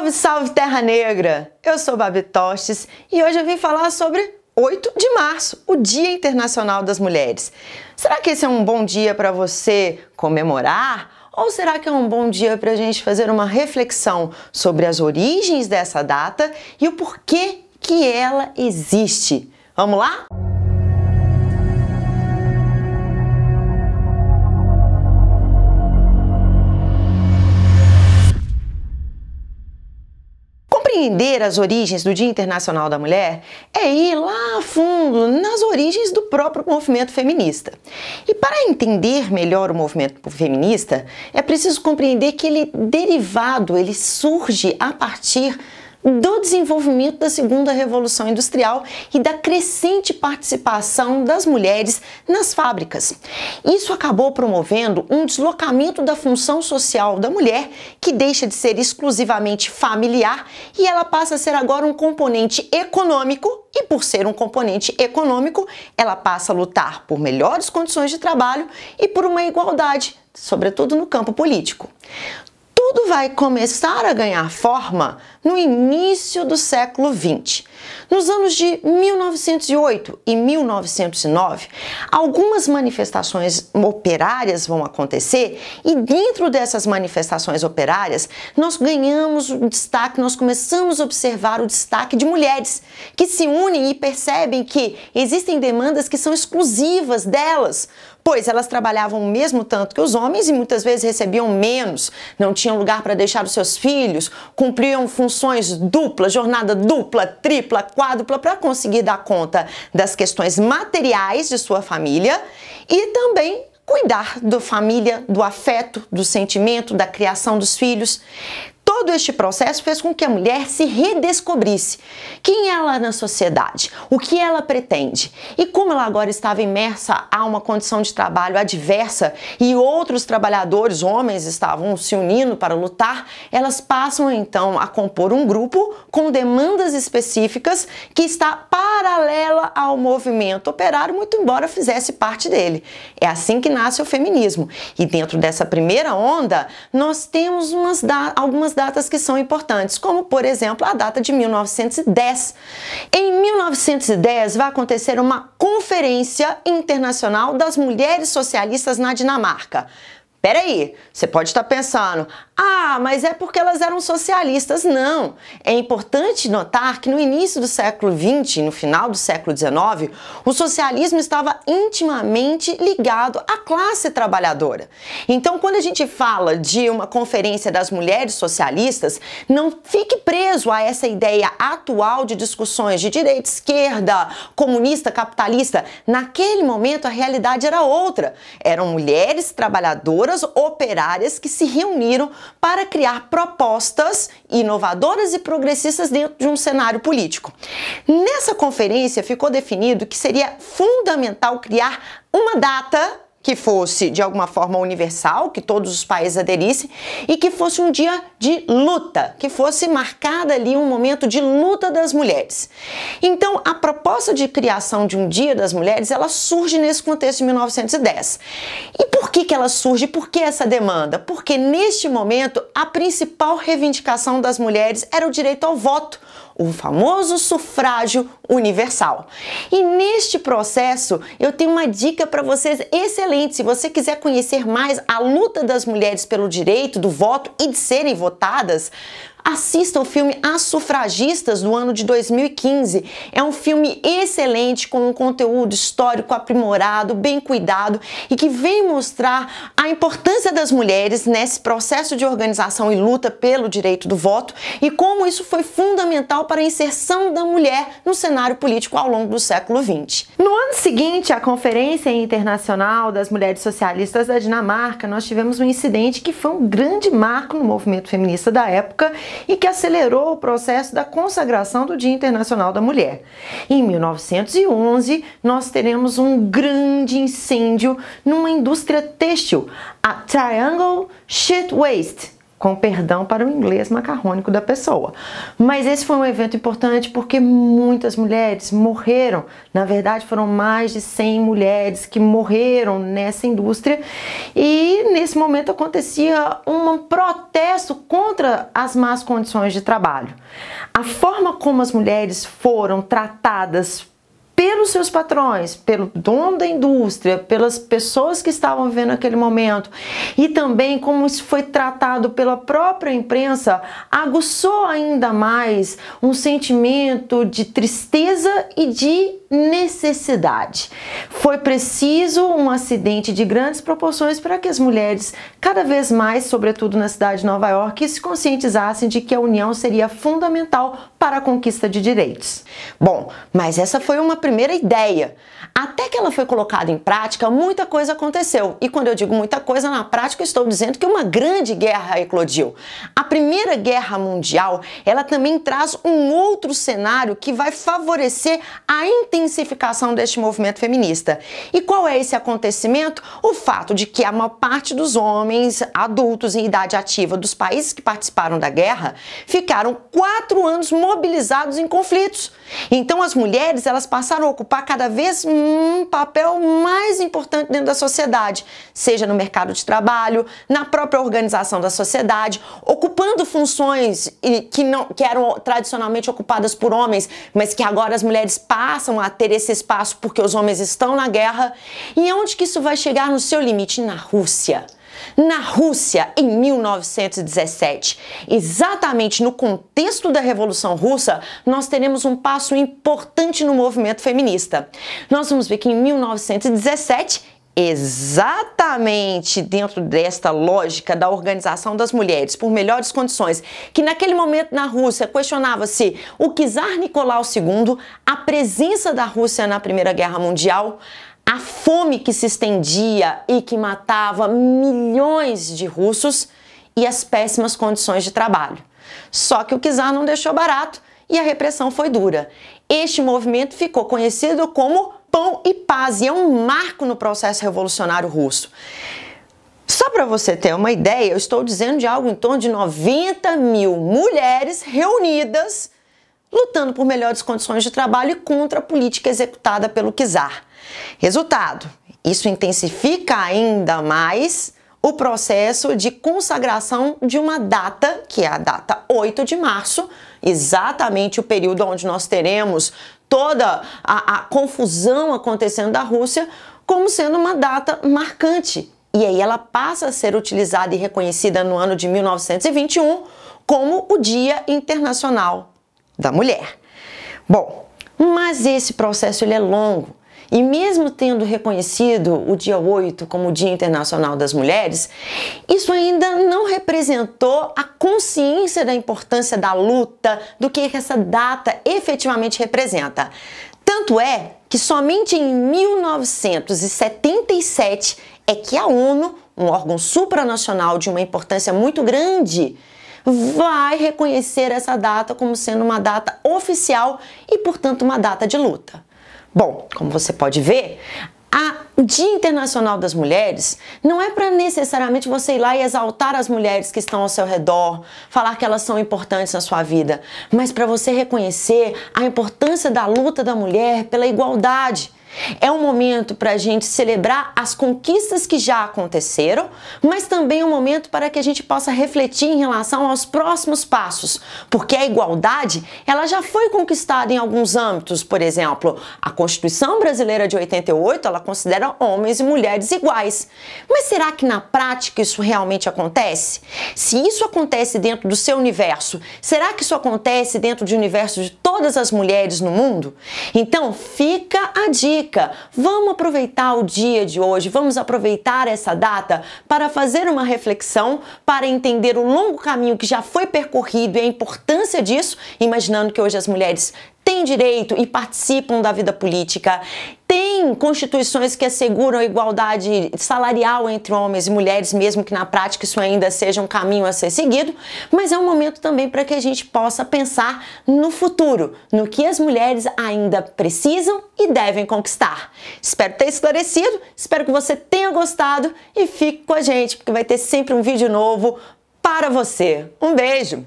Salve, salve Terra Negra! Eu sou Babi Tostes e hoje eu vim falar sobre 8 de março, o Dia Internacional das Mulheres. Será que esse é um bom dia para você comemorar? Ou será que é um bom dia para a gente fazer uma reflexão sobre as origens dessa data e o porquê que ela existe? Vamos lá? Compreender as origens do Dia Internacional da Mulher é ir lá a fundo nas origens do próprio movimento feminista. E para entender melhor o movimento feminista, é preciso compreender que ele derivado, ele surge a partir do desenvolvimento da segunda revolução industrial e da crescente participação das mulheres nas fábricas. Isso acabou promovendo um deslocamento da função social da mulher, que deixa de ser exclusivamente familiar e ela passa a ser agora um componente econômico e por ser um componente econômico, ela passa a lutar por melhores condições de trabalho e por uma igualdade, sobretudo no campo político tudo vai começar a ganhar forma no início do século XX. Nos anos de 1908 e 1909, algumas manifestações operárias vão acontecer e dentro dessas manifestações operárias nós ganhamos o destaque, nós começamos a observar o destaque de mulheres que se unem e percebem que existem demandas que são exclusivas delas, pois elas trabalhavam o mesmo tanto que os homens e muitas vezes recebiam menos, não tinham lugar para deixar os seus filhos, cumpriam funções dupla, jornada dupla, tripla, quádrupla para conseguir dar conta das questões materiais de sua família e também cuidar da família, do afeto, do sentimento, da criação dos filhos. Todo este processo fez com que a mulher se redescobrisse quem ela é na sociedade, o que ela pretende e como ela agora estava imersa a uma condição de trabalho adversa e outros trabalhadores, homens, estavam se unindo para lutar, elas passam então a compor um grupo com demandas específicas que está paralela ao movimento operário, muito embora fizesse parte dele. É assim que nasce o feminismo. E dentro dessa primeira onda, nós temos umas da algumas datas que são importantes, como por exemplo a data de 1910. Em 1910 vai acontecer uma Conferência Internacional das Mulheres Socialistas na Dinamarca. Peraí, você pode estar pensando, ah, mas é porque elas eram socialistas. Não. É importante notar que no início do século XX, no final do século XIX, o socialismo estava intimamente ligado à classe trabalhadora. Então, quando a gente fala de uma conferência das mulheres socialistas, não fique preso a essa ideia atual de discussões de direita, esquerda, comunista, capitalista. Naquele momento, a realidade era outra. Eram mulheres trabalhadoras operárias que se reuniram para criar propostas inovadoras e progressistas dentro de um cenário político. Nessa conferência ficou definido que seria fundamental criar uma data que fosse de alguma forma universal, que todos os países aderissem e que fosse um dia de luta, que fosse marcada ali um momento de luta das mulheres. Então, a proposta de criação de um Dia das Mulheres, ela surge nesse contexto de 1910. E por que que ela surge? Por que essa demanda? Porque neste momento a principal reivindicação das mulheres era o direito ao voto, o famoso sufrágio universal. E neste processo, eu tenho uma dica para vocês excelente. Se você quiser conhecer mais a luta das mulheres pelo direito do voto e de serem votadas, assista o filme As Sufragistas do ano de 2015. É um filme excelente com um conteúdo histórico aprimorado, bem cuidado e que vem mostrar a importância das mulheres nesse processo de organização e luta pelo direito do voto e como isso foi fundamental para a inserção da mulher no cenário político ao longo do século XX. No ano seguinte, à Conferência Internacional das Mulheres Socialistas da Dinamarca, nós tivemos um incidente que foi um grande marco no movimento feminista da época e que acelerou o processo da consagração do Dia Internacional da Mulher. Em 1911, nós teremos um grande incêndio numa indústria têxtil, a Triangle Shirtwaist com perdão para o inglês macarrônico da pessoa. Mas esse foi um evento importante porque muitas mulheres morreram. Na verdade, foram mais de 100 mulheres que morreram nessa indústria. E nesse momento acontecia um protesto contra as más condições de trabalho. A forma como as mulheres foram tratadas pelos seus patrões, pelo dono da indústria, pelas pessoas que estavam vivendo naquele momento e também como isso foi tratado pela própria imprensa, aguçou ainda mais um sentimento de tristeza e de necessidade. Foi preciso um acidente de grandes proporções para que as mulheres, cada vez mais, sobretudo na cidade de Nova York, se conscientizassem de que a união seria fundamental para a conquista de direitos. Bom, mas essa foi uma primeira ideia. Até que ela foi colocada em prática, muita coisa aconteceu. E quando eu digo muita coisa, na prática estou dizendo que uma grande guerra eclodiu. A Primeira Guerra Mundial, ela também traz um outro cenário que vai favorecer a intenção intensificação deste movimento feminista. E qual é esse acontecimento? O fato de que a maior parte dos homens adultos em idade ativa dos países que participaram da guerra ficaram quatro anos mobilizados em conflitos. Então as mulheres elas passaram a ocupar cada vez um papel mais importante dentro da sociedade, seja no mercado de trabalho, na própria organização da sociedade, ocupando funções que, não, que eram tradicionalmente ocupadas por homens, mas que agora as mulheres passam a ter esse espaço porque os homens estão na guerra. E onde que isso vai chegar no seu limite? Na Rússia. Na Rússia, em 1917, exatamente no contexto da Revolução Russa, nós teremos um passo importante no movimento feminista. Nós vamos ver que em 1917 exatamente dentro desta lógica da organização das mulheres por melhores condições, que naquele momento na Rússia questionava-se o czar Nicolau II, a presença da Rússia na Primeira Guerra Mundial, a fome que se estendia e que matava milhões de russos e as péssimas condições de trabalho. Só que o czar não deixou barato e a repressão foi dura. Este movimento ficou conhecido como pão e paz e é um marco no processo revolucionário russo. Só para você ter uma ideia, eu estou dizendo de algo em torno de 90 mil mulheres reunidas lutando por melhores condições de trabalho e contra a política executada pelo czar. Resultado: isso intensifica ainda mais o processo de consagração de uma data, que é a data 8 de março, exatamente o período onde nós teremos toda a, a confusão acontecendo da Rússia como sendo uma data marcante. E aí ela passa a ser utilizada e reconhecida no ano de 1921 como o Dia Internacional da Mulher. Bom, mas esse processo ele é longo. E mesmo tendo reconhecido o dia 8 como o Dia Internacional das Mulheres, isso ainda não representou a consciência da importância da luta, do que essa data efetivamente representa. Tanto é que somente em 1977 é que a ONU, um órgão supranacional de uma importância muito grande, vai reconhecer essa data como sendo uma data oficial e, portanto, uma data de luta. Bom, como você pode ver, o Dia Internacional das Mulheres não é para necessariamente você ir lá e exaltar as mulheres que estão ao seu redor, falar que elas são importantes na sua vida, mas para você reconhecer a importância da luta da mulher pela igualdade é um momento para a gente celebrar as conquistas que já aconteceram, mas também é um momento para que a gente possa refletir em relação aos próximos passos, porque a igualdade ela já foi conquistada em alguns âmbitos, por exemplo, a Constituição Brasileira de 88 ela considera homens e mulheres iguais. Mas será que na prática isso realmente acontece? Se isso acontece dentro do seu universo, será que isso acontece dentro do universo de todas as mulheres no mundo? Então fica a dica dica. Vamos aproveitar o dia de hoje, vamos aproveitar essa data para fazer uma reflexão, para entender o longo caminho que já foi percorrido e a importância disso, imaginando que hoje as mulheres têm direito e participam da vida política, tem constituições que asseguram a igualdade salarial entre homens e mulheres, mesmo que na prática isso ainda seja um caminho a ser seguido, mas é um momento também para que a gente possa pensar no futuro, no que as mulheres ainda precisam e devem conquistar. Espero ter esclarecido, espero que você tenha gostado e fique com a gente, porque vai ter sempre um vídeo novo para você. Um beijo!